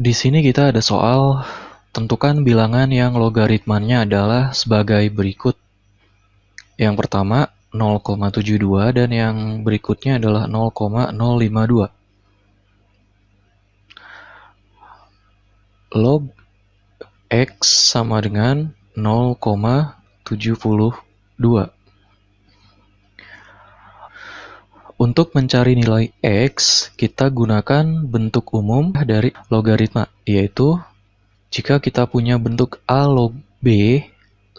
Di sini kita ada soal tentukan bilangan yang logaritmanya adalah sebagai berikut. Yang pertama 0,72 dan yang berikutnya adalah 0,052. Log X sama dengan 0,72. Untuk mencari nilai X, kita gunakan bentuk umum dari logaritma, yaitu jika kita punya bentuk A log B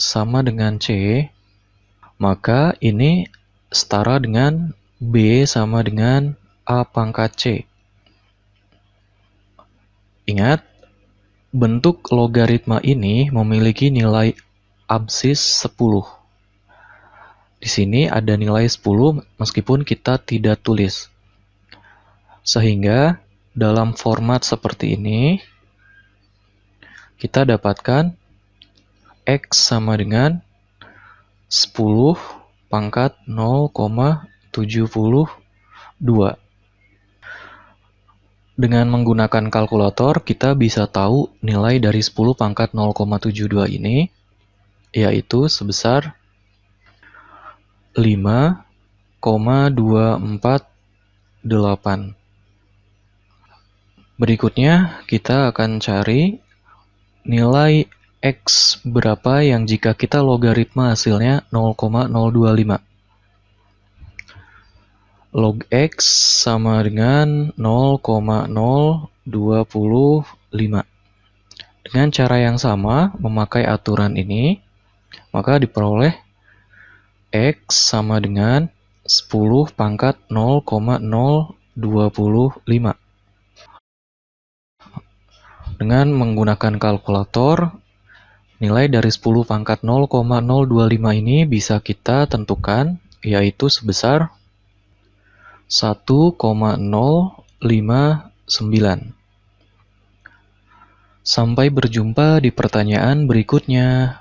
sama dengan C, maka ini setara dengan B sama dengan A pangkat C. Ingat, bentuk logaritma ini memiliki nilai absis 10. Di sini ada nilai 10 meskipun kita tidak tulis. Sehingga dalam format seperti ini, kita dapatkan X sama dengan 10 pangkat 0,72. Dengan menggunakan kalkulator, kita bisa tahu nilai dari 10 pangkat 0,72 ini, yaitu sebesar 5,248. Berikutnya, kita akan cari nilai X berapa yang jika kita logaritma hasilnya 0,025. Log X sama dengan 0,025. Dengan cara yang sama, memakai aturan ini, maka diperoleh X sama dengan 10 pangkat 0,025. Dengan menggunakan kalkulator, nilai dari 10 pangkat 0,025 ini bisa kita tentukan, yaitu sebesar 1,059. Sampai berjumpa di pertanyaan berikutnya.